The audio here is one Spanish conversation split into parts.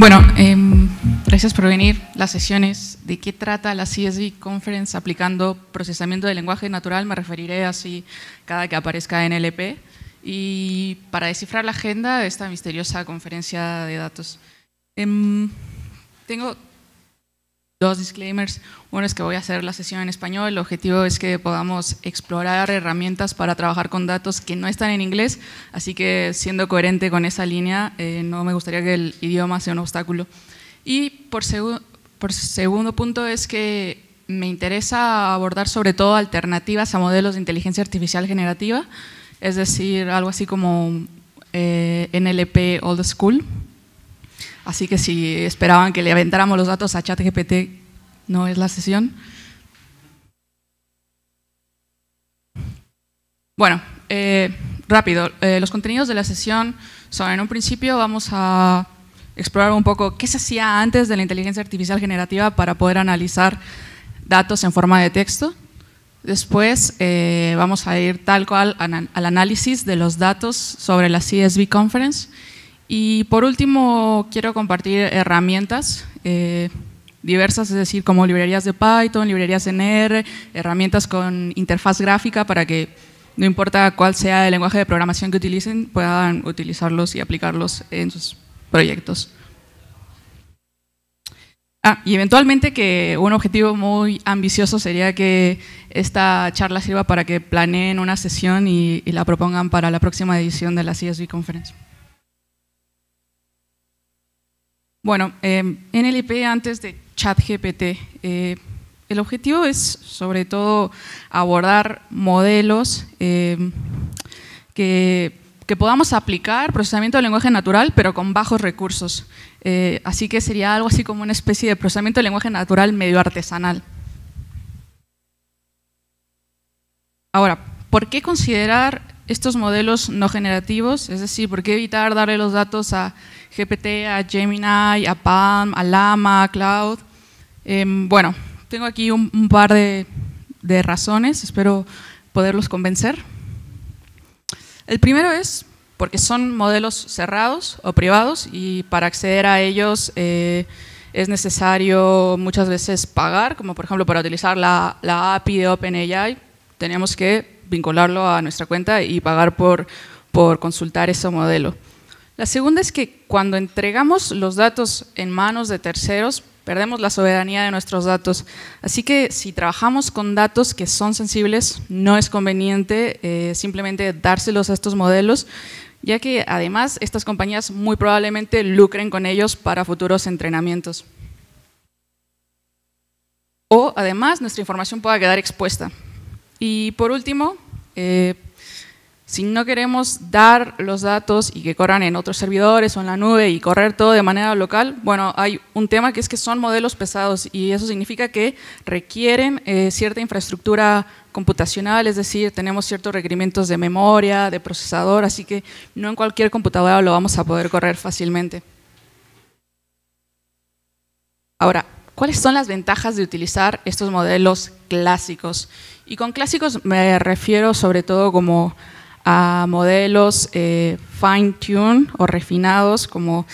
Bueno, em, gracias por venir. Las sesiones, ¿de qué trata la CSV Conference aplicando procesamiento de lenguaje natural? Me referiré así cada que aparezca en NLP. Y para descifrar la agenda de esta misteriosa conferencia de datos. Em, tengo dos disclaimers. Uno es que voy a hacer la sesión en español. El objetivo es que podamos explorar herramientas para trabajar con datos que no están en inglés. Así que siendo coherente con esa línea, eh, no me gustaría que el idioma sea un obstáculo. Y por, por segundo punto es que me interesa abordar sobre todo alternativas a modelos de inteligencia artificial generativa, es decir, algo así como eh, NLP Old School. Así que si esperaban que le aventáramos los datos a ChatGPT, no es la sesión. Bueno, eh, rápido. Eh, los contenidos de la sesión son, en un principio vamos a explorar un poco qué se hacía antes de la inteligencia artificial generativa para poder analizar datos en forma de texto. Después eh, vamos a ir tal cual al análisis de los datos sobre la CSV Conference y por último, quiero compartir herramientas eh, diversas, es decir, como librerías de Python, librerías en R, herramientas con interfaz gráfica para que no importa cuál sea el lenguaje de programación que utilicen, puedan utilizarlos y aplicarlos en sus proyectos. Ah, y eventualmente que un objetivo muy ambicioso sería que esta charla sirva para que planeen una sesión y, la propongan para la próxima edición de la CSV Conference. Bueno, em, NLP antes de ChatGPT. Eh, el objetivo es sobre todo abordar modelos em, que, podamos aplicar procesamiento de lenguaje natural, pero con bajos recursos. Eh, así que sería algo así como una especie de procesamiento de lenguaje natural medio artesanal. Ahora, ¿por qué considerar estos modelos no generativos? Es decir, ¿por qué evitar darle los datos a GPT, a Gemini, a Palm, a Lama, a Cloud. Em, bueno, tengo aquí un, par de, razones, espero poderlos convencer. El primero es porque son modelos cerrados o privados y para acceder a ellos eh, es necesario muchas veces pagar, como por ejemplo para utilizar la, API de OpenAI, tenemos que vincularlo a nuestra cuenta y pagar por, por consultar ese modelo. La segunda es que cuando entregamos los datos en manos de terceros, perdemos la soberanía de nuestros datos. Así que si trabajamos con datos que son sensibles, no es conveniente eh, simplemente dárselos a estos modelos, ya que además estas compañías muy probablemente lucren con ellos para futuros entrenamientos. O además nuestra información pueda quedar expuesta. Y por último, eh, si no queremos dar los datos y que corran en otros servidores o en la nube y correr todo de manera local, bueno, hay un tema que es que son modelos pesados y eso significa que requieren eh, cierta infraestructura computacional, es decir, tenemos ciertos requerimientos de memoria, de procesador, así que no en cualquier computadora lo vamos a poder correr fácilmente. Ahora, ¿cuáles son las ventajas de utilizar estos modelos clásicos? Y con clásicos me refiero sobre todo como a modelos eh, fine-tune o refinados como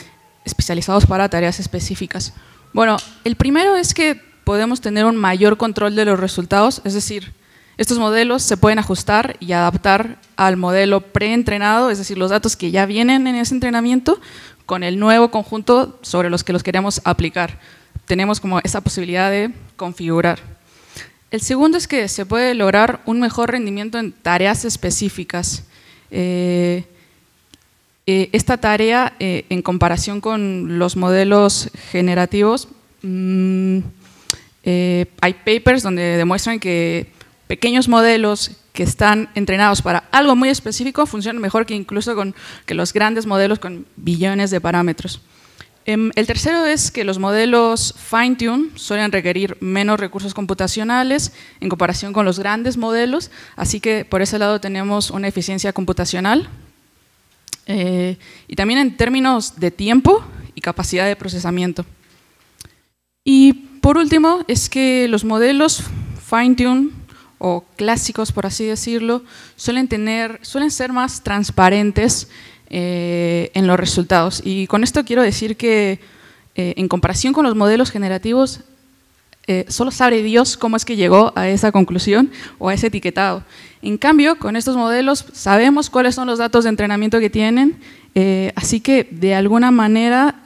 especializados para tareas específicas? Bueno, el primero es que podemos tener un mayor control de los resultados, es decir, estos modelos se pueden ajustar y adaptar al modelo preentrenado, es decir, los datos que ya vienen en ese entrenamiento con el nuevo conjunto sobre los que los queremos aplicar. Tenemos como esa posibilidad de configurar. El segundo es que se puede lograr un mejor rendimiento en tareas específicas. Eh, eh, esta tarea, eh, en comparación con los modelos generativos, mm, hay papers donde demuestran que pequeños modelos que están entrenados para algo muy específico funcionan mejor que incluso con que los grandes modelos con billones de parámetros. Em, el tercero es que los modelos fine-tune suelen requerir menos recursos computacionales en comparación con los grandes modelos, así que por ese lado tenemos una eficiencia computacional. Eh, y también en términos de tiempo y capacidad de procesamiento. Y por último, es que los modelos fine-tune o clásicos, por así decirlo, suelen, tener, suelen ser más transparentes eh, en los resultados. Y con esto quiero decir que eh, en comparación con los modelos generativos, eh, solo sabe Dios cómo es que llegó a esa conclusión o a ese etiquetado. En cambio, con estos modelos sabemos cuáles son los datos de entrenamiento que tienen, así que de alguna manera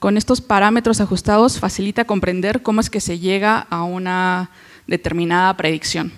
con estos parámetros ajustados facilita comprender cómo es que se llega a una determinada predicción.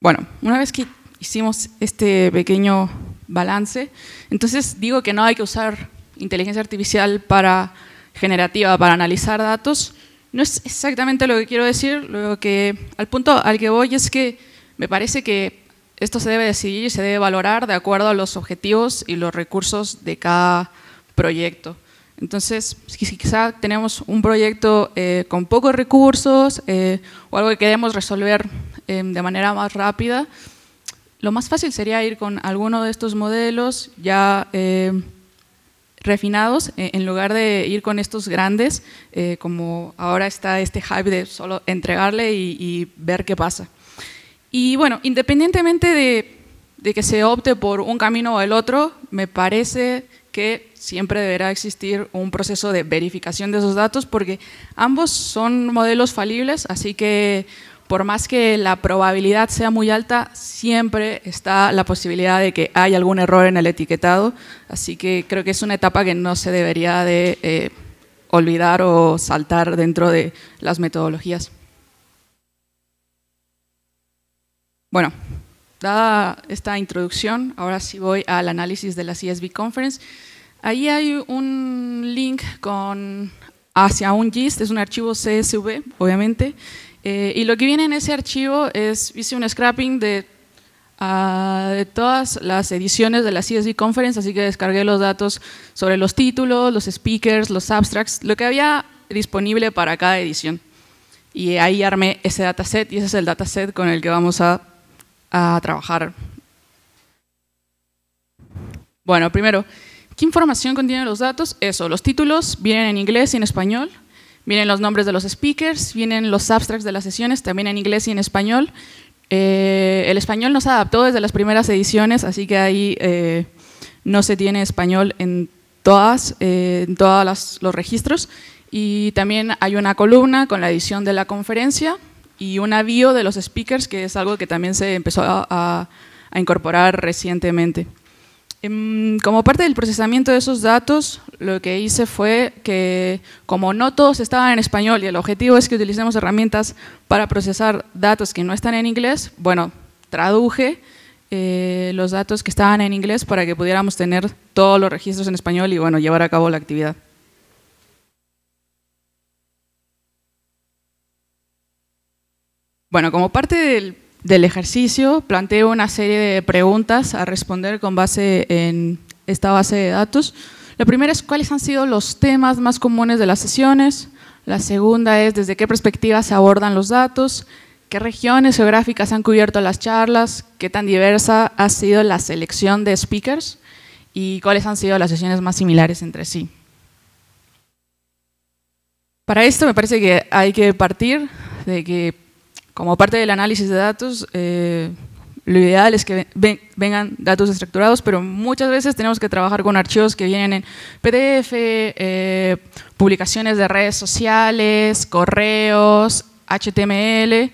Bueno, una vez que hicimos este pequeño balance. Entonces digo que no hay que usar inteligencia artificial para generativa, para analizar datos. No es exactamente lo que quiero decir, lo que, al punto al que voy es que me parece que esto se debe decidir y se debe valorar de acuerdo a los objetivos y los recursos de cada proyecto. Entonces, si quizá tenemos un proyecto eh, con pocos recursos eh, o algo que queremos resolver em, de manera más rápida, lo más fácil sería ir con alguno de estos modelos ya eh, refinados eh, en lugar de ir con estos grandes, eh, como ahora está este hype de solo entregarle y, ver qué pasa. Y bueno, independientemente de, de, que se opte por un camino o el otro, me parece que siempre deberá existir un proceso de verificación de esos datos porque ambos son modelos falibles, así que por más que la probabilidad sea muy alta, siempre está la posibilidad de que hay algún error en el etiquetado, así que creo que es una etapa que no se debería de eh, olvidar o saltar dentro de las metodologías. Bueno, dada esta introducción, ahora sí voy al análisis de la CSV Conference. Ahí hay un link con hacia un GIST, es un archivo CSV, obviamente, eh, y lo que viene en ese archivo es, hice un scrapping de, ah, de todas las ediciones de la CSD Conference, así que descargué los datos sobre los títulos, los speakers, los abstracts, lo que había disponible para cada edición. Y ahí armé ese dataset y ese es el dataset con el que vamos a, a trabajar. Bueno, primero, ¿qué información contienen los datos? Eso, los títulos vienen en inglés y en español. Vienen los nombres de los speakers, vienen los abstracts de las sesiones, también en inglés y en español. Eh, el español nos adaptó desde las primeras ediciones, así que ahí eh, no se tiene español en todas, eh, todos los registros. Y también hay una columna con la edición de la conferencia y un avío de los speakers, que es algo que también se empezó a incorporar recientemente. Em, como parte del procesamiento de esos datos, lo que hice fue que, como no todos estaban en español y el objetivo es que utilicemos herramientas para procesar datos que no están en inglés, bueno, traduje eh, los datos que estaban en inglés para que pudiéramos tener todos los registros en español y, bueno, llevar a cabo la actividad. Bueno, como parte del del ejercicio, planteo una serie de preguntas a responder con base en esta base de datos. La primera es cuáles han sido los temas más comunes de las sesiones. La segunda es desde qué perspectiva se abordan los datos, qué regiones geográficas han cubierto las charlas, qué tan diversa ha sido la selección de speakers y cuáles han sido las sesiones más similares entre sí. Para esto me parece que hay que partir de que como parte del análisis de datos, eh, lo ideal es que vengan datos estructurados, pero muchas veces tenemos que trabajar con archivos que vienen en PDF, eh, publicaciones de redes sociales, correos, HTML.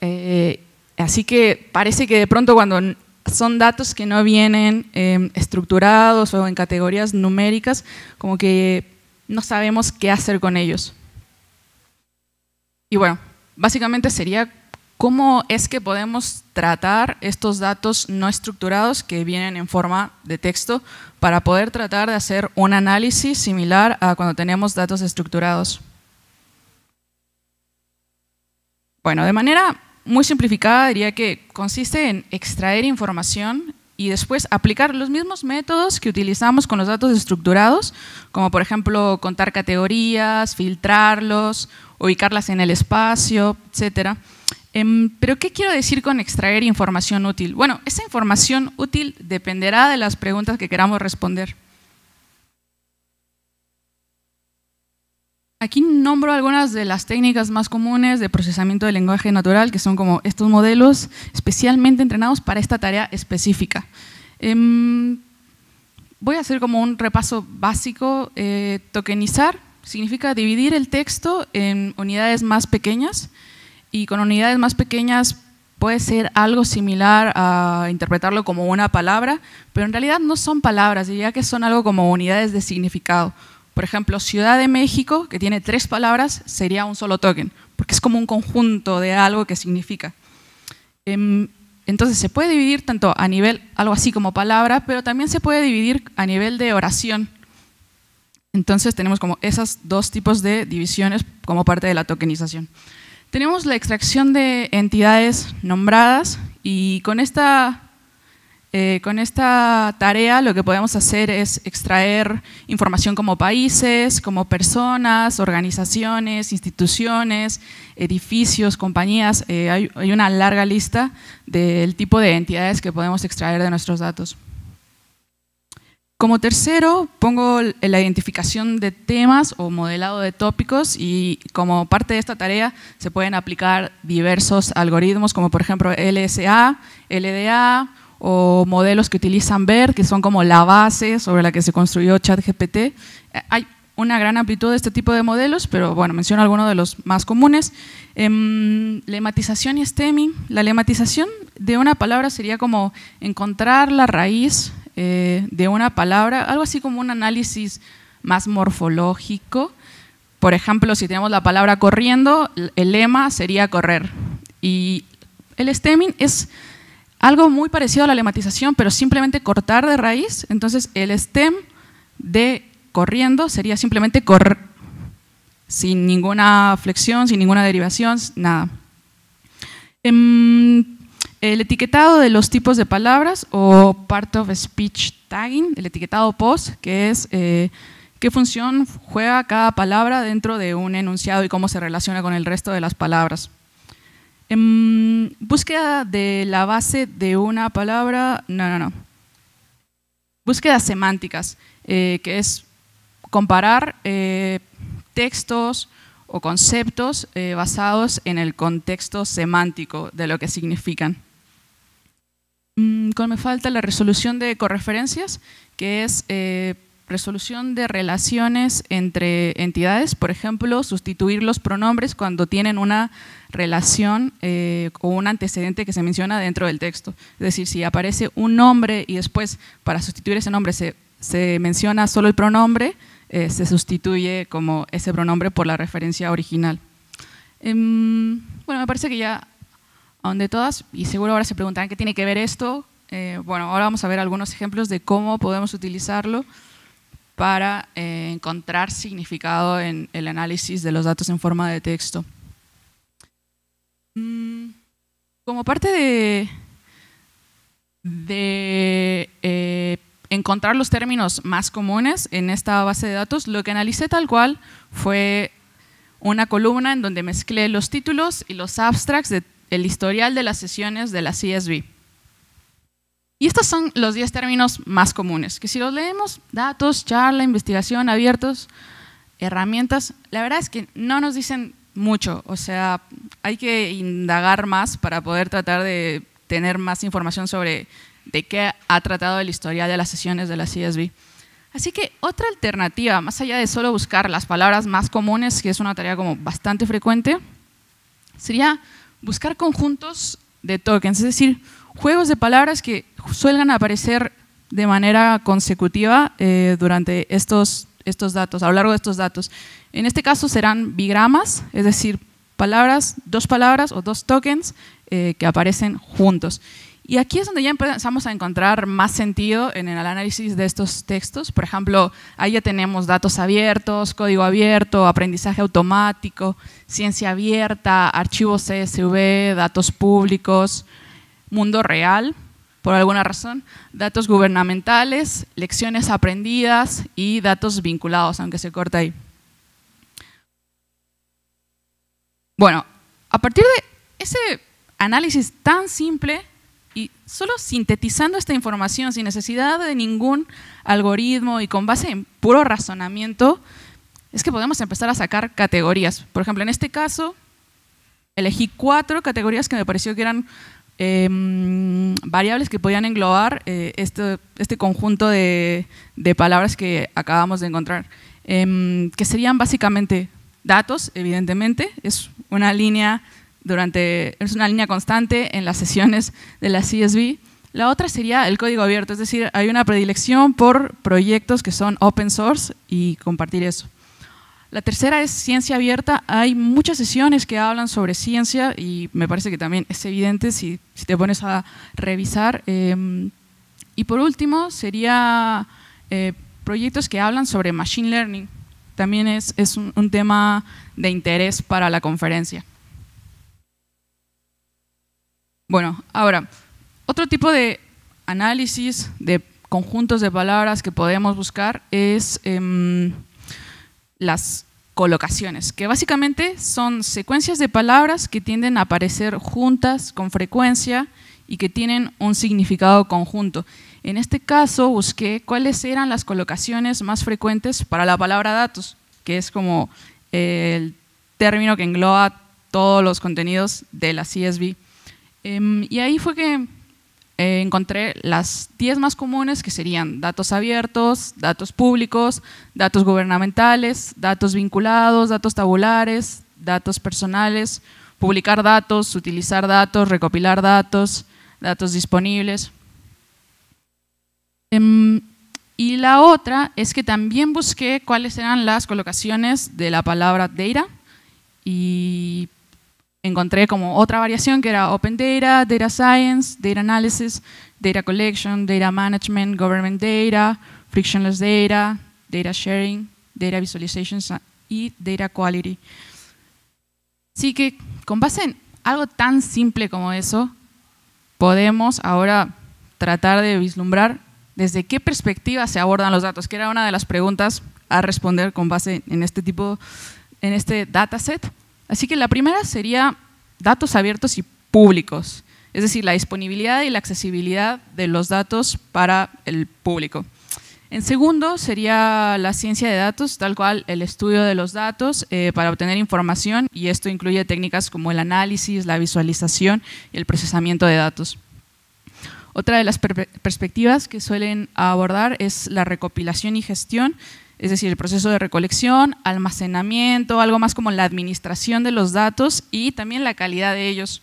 Eh, así que parece que de pronto cuando son datos que no vienen em, estructurados o en categorías numéricas, como que no sabemos qué hacer con ellos. Y bueno, básicamente sería ¿Cómo es que podemos tratar estos datos no estructurados que vienen en forma de texto para poder tratar de hacer un análisis similar a cuando tenemos datos estructurados? Bueno, de manera muy simplificada diría que consiste en extraer información y después aplicar los mismos métodos que utilizamos con los datos estructurados, como por ejemplo contar categorías, filtrarlos, ubicarlas en el espacio, etcétera Em, pero, ¿qué quiero decir con extraer información útil? Bueno, esa información útil dependerá de las preguntas que queramos responder. Aquí nombro algunas de las técnicas más comunes de procesamiento del lenguaje natural, que son como estos modelos especialmente entrenados para esta tarea específica. Em, voy a hacer como un repaso básico. Eh, tokenizar significa dividir el texto en unidades más pequeñas. Y con unidades más pequeñas puede ser algo similar a interpretarlo como una palabra, pero en realidad no son palabras, diría que son algo como unidades de significado. Por ejemplo, Ciudad de México, que tiene tres palabras, sería un solo token, porque es como un conjunto de algo que significa. Em, entonces se puede dividir tanto a nivel, algo así como palabra, pero también se puede dividir a nivel de oración. Entonces tenemos como esos dos tipos de divisiones como parte de la tokenización. Tenemos la extracción de entidades nombradas y con esta, eh, con esta tarea lo que podemos hacer es extraer información como países, como personas, organizaciones, instituciones, edificios, compañías. Eh, hay una larga lista del tipo de entidades que podemos extraer de nuestros datos. Como tercero, pongo la identificación de temas o modelado de tópicos y como parte de esta tarea se pueden aplicar diversos algoritmos como por ejemplo LSA, LDA o modelos que utilizan BERT, que son como la base sobre la que se construyó ChatGPT. Hay una gran amplitud de este tipo de modelos, pero bueno, menciono algunos de los más comunes. Em, lematización y stemming. La lematización de una palabra sería como encontrar la raíz eh, de una palabra, algo así como un análisis más morfológico. Por ejemplo, si tenemos la palabra corriendo, el lema sería correr. Y el stemming es algo muy parecido a la lematización, pero simplemente cortar de raíz. Entonces, el stem de corriendo sería simplemente correr, sin ninguna flexión, sin ninguna derivación, nada. Em, el etiquetado de los tipos de palabras o part of speech tagging, el etiquetado post, que es eh, qué función juega cada palabra dentro de un enunciado y cómo se relaciona con el resto de las palabras. Em, búsqueda de la base de una palabra, no, no, no. Búsquedas semánticas, eh, que es comparar eh, textos o conceptos basados en el contexto semántico de lo que significan. Mm, me falta? La resolución de correferencias, que es eh, resolución de relaciones entre entidades, por ejemplo, sustituir los pronombres cuando tienen una relación eh, o un antecedente que se menciona dentro del texto. Es decir, si aparece un nombre y después para sustituir ese nombre se, menciona solo el pronombre, eh, se sustituye como ese pronombre por la referencia original. Em, bueno, me parece que ya de todas, y seguro ahora se preguntarán qué tiene que ver esto. Eh, bueno, ahora vamos a ver algunos ejemplos de cómo podemos utilizarlo para eh, encontrar significado en el análisis de los datos en forma de texto. Mm, como parte de, eh, encontrar los términos más comunes en esta base de datos, lo que analicé tal cual fue una columna en donde mezclé los títulos y los abstracts de el historial de las sesiones de la CSB. Y estos son los 10 términos más comunes, que si los leemos, datos, charla, investigación, abiertos, herramientas, la verdad es que no nos dicen mucho, o sea, hay que indagar más para poder tratar de tener más información sobre de qué ha tratado el historial de las sesiones de la CSB. Así que otra alternativa, más allá de solo buscar las palabras más comunes, que es una tarea como bastante frecuente, sería buscar conjuntos de tokens, es decir, juegos de palabras que suelgan aparecer de manera consecutiva eh, durante estos, datos, a lo largo de estos datos. En este caso serán bigramas, es decir, palabras, dos palabras o dos tokens eh, que aparecen juntos. Y aquí es donde ya empezamos a encontrar más sentido en el análisis de estos textos. Por ejemplo, ahí ya tenemos datos abiertos, código abierto, aprendizaje automático, ciencia abierta, archivos CSV, datos públicos, mundo real, por alguna razón, datos gubernamentales, lecciones aprendidas y datos vinculados, aunque se corta ahí. Bueno, a partir de ese análisis tan simple y solo sintetizando esta información sin necesidad de ningún algoritmo y con base en puro razonamiento, es que podemos empezar a sacar categorías. Por ejemplo, en este caso, elegí cuatro categorías que me pareció que eran em, variables que podían englobar eh, este, este, conjunto de, palabras que acabamos de encontrar, em, que serían básicamente datos, evidentemente, es una línea durante, es una línea constante en las sesiones de la CSV. La otra sería el código abierto, es decir, hay una predilección por proyectos que son open source y compartir eso. La tercera es ciencia abierta. Hay muchas sesiones que hablan sobre ciencia y me parece que también es evidente si, te pones a revisar. Em, y por último, sería eh, proyectos que hablan sobre Machine Learning. También es, un, tema de interés para la conferencia. Bueno, ahora, otro tipo de análisis de conjuntos de palabras que podemos buscar es... Em, las colocaciones, que básicamente son secuencias de palabras que tienden a aparecer juntas con frecuencia y que tienen un significado conjunto. En este caso busqué cuáles eran las colocaciones más frecuentes para la palabra datos, que es como eh, el término que engloba todos los contenidos de la CSV. Em, y ahí fue que eh, encontré las 10 más comunes que serían datos abiertos, datos públicos, datos gubernamentales, datos vinculados, datos tabulares, datos personales, publicar datos, utilizar datos, recopilar datos, datos disponibles. Em, y la otra es que también busqué cuáles eran las colocaciones de la palabra data y encontré como otra variación que era Open Data, Data Science, Data Analysis, Data Collection, Data Management, Government Data, Frictionless Data, Data Sharing, Data visualizations y Data Quality. Así que con base en algo tan simple como eso, podemos ahora tratar de vislumbrar desde qué perspectiva se abordan los datos, que era una de las preguntas a responder con base en este tipo, en este dataset. Así que la primera sería datos abiertos y públicos, es decir, la disponibilidad y la accesibilidad de los datos para el público. En segundo, sería la ciencia de datos, tal cual el estudio de los datos eh, para obtener información y esto incluye técnicas como el análisis, la visualización y el procesamiento de datos. Otra de las perspectivas que suelen abordar es la recopilación y gestión es decir, el proceso de recolección, almacenamiento, algo más como la administración de los datos y también la calidad de ellos.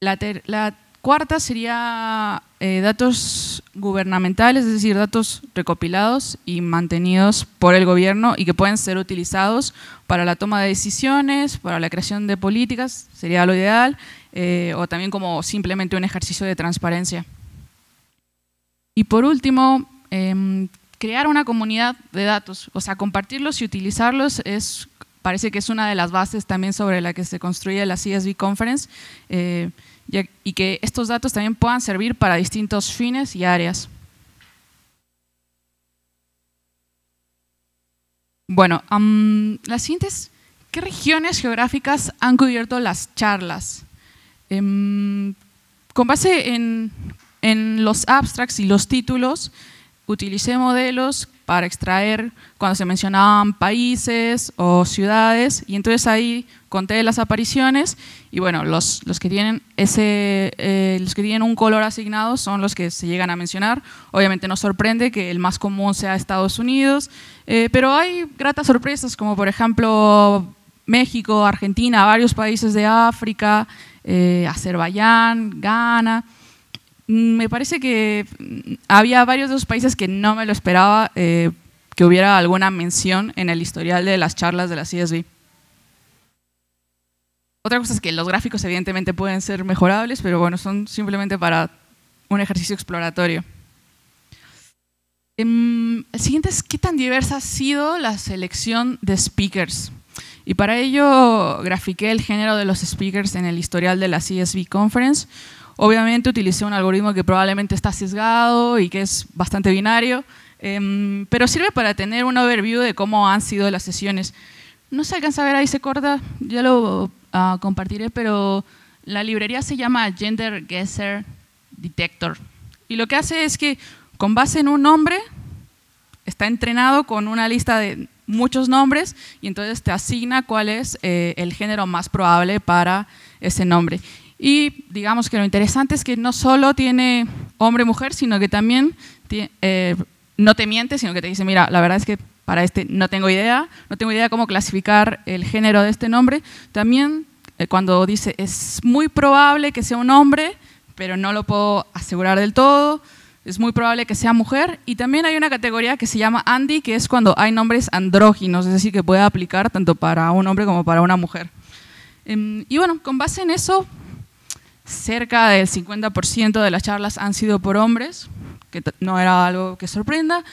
La, cuarta sería eh, datos gubernamentales, es decir, datos recopilados y mantenidos por el gobierno y que pueden ser utilizados para la toma de decisiones, para la creación de políticas, sería lo ideal, eh, o también como simplemente un ejercicio de transparencia. Y por último, em, crear una comunidad de datos, o sea, compartirlos y utilizarlos es, parece que es una de las bases también sobre la que se construye la CSV Conference eh, y que estos datos también puedan servir para distintos fines y áreas. Bueno, la siguiente es, ¿qué regiones geográficas han cubierto las charlas? Em, con base en, en los abstracts y los títulos, utilicé modelos para extraer cuando se mencionaban países o ciudades y entonces ahí conté las apariciones y bueno, los, los que, tienen ese, eh, los que tienen un color asignado son los que se llegan a mencionar. Obviamente nos sorprende que el más común sea Estados Unidos, eh, pero hay gratas sorpresas como por ejemplo México, Argentina, varios países de África, eh, Azerbaiyán, Ghana me parece que mm, había varios de los países que no me lo esperaba eh, que hubiera alguna mención en el historial de las charlas de la CSB. Otra cosa es que los gráficos evidentemente pueden ser mejorables, pero bueno, son simplemente para un ejercicio exploratorio. Em, el siguiente es qué tan diversa ha sido la selección de speakers. Y para ello grafiqué el género de los speakers en el historial de la csv Conference Obviamente utilicé un algoritmo que probablemente está sesgado y que es bastante binario, em, pero sirve para tener un overview de cómo han sido las sesiones. No se alcanza a ver ahí, se corta, ya lo ah, compartiré, pero la librería se llama Gender Guesser Detector. Y lo que hace es que con base en un nombre, está entrenado con una lista de muchos nombres y entonces te asigna cuál es eh, el género más probable para ese nombre. Y digamos que lo interesante es que no solo tiene hombre-mujer, sino que también eh, no te miente, sino que te dice, mira, la verdad es que para este no tengo idea, no tengo idea cómo clasificar el género de este nombre. También eh, cuando dice, es muy probable que sea un hombre, pero no lo puedo asegurar del todo, es muy probable que sea mujer. Y también hay una categoría que se llama Andy, que es cuando hay nombres andróginos, es decir, que puede aplicar tanto para un hombre como para una mujer. Em, y bueno, con base en eso cerca del 50% de las charlas han sido por hombres, que no era algo que sorprenda,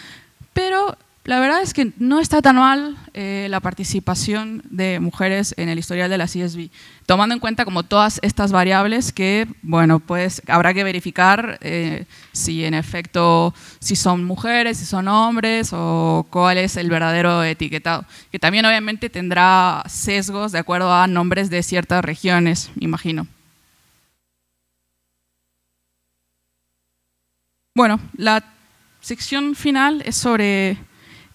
pero la verdad es que no está tan mal eh, la participación de mujeres en el historial de la CSB, tomando en cuenta como todas estas variables que, bueno, pues habrá que verificar eh, si en efecto, si son mujeres, si son hombres o cuál es el verdadero etiquetado, que también obviamente tendrá sesgos de acuerdo a nombres de ciertas regiones, imagino. Bueno, la sección final es sobre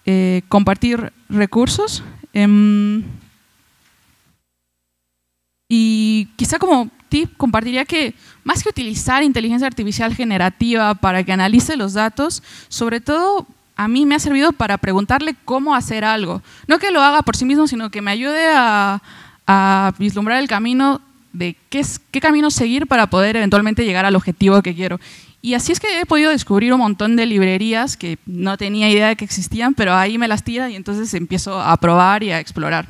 eh, compartir recursos. Em, y quizá como tip compartiría que más que utilizar inteligencia artificial generativa para que analice los datos, sobre todo a mí me ha servido para preguntarle cómo hacer algo. No que lo haga por sí mismo, sino que me ayude a, vislumbrar el camino de qué, qué camino seguir para poder eventualmente llegar al objetivo que quiero. Y así es que he podido descubrir un montón de librerías que no tenía idea de que existían, pero ahí me las tira y entonces empiezo a probar y a explorar.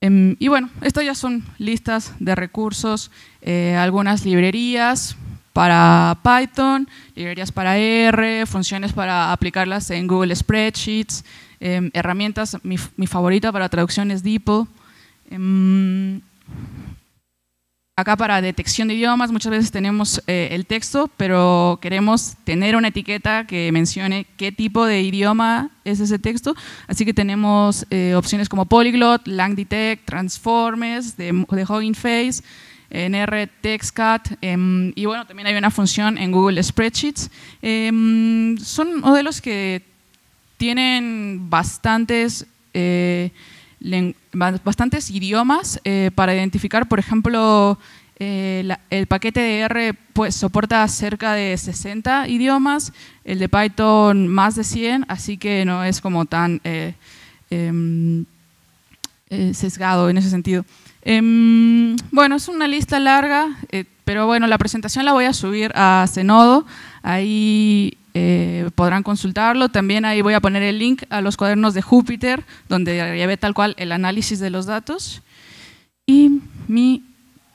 Em, y bueno, estas ya son listas de recursos, eh, algunas librerías para Python, librerías para R, funciones para aplicarlas en Google Spreadsheets, em, herramientas, mi, favorita para traducción es Deepo. Acá para detección de idiomas muchas veces tenemos eh, el texto, pero queremos tener una etiqueta que mencione qué tipo de idioma es ese texto. Así que tenemos eh, opciones como Polyglot, LangDetect, Transformers, de, de Hugging Face, NR, TextCat, em, y bueno, también hay una función en Google Spreadsheets. Em, son modelos que tienen bastantes... Eh, bastantes idiomas eh, para identificar, por ejemplo, eh, el paquete de R pues, soporta cerca de 60 idiomas, el de Python más de 100, así que no es como tan eh, em, sesgado en ese sentido. Em, bueno, es una lista larga, pero bueno, la presentación la voy a subir a Zenodo, ahí eh, podrán consultarlo. También ahí voy a poner el link a los cuadernos de Júpiter, donde llevé tal cual el análisis de los datos y mi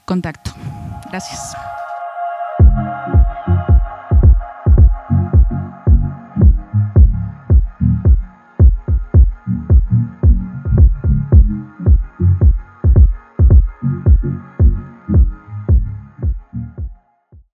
contacto. Gracias.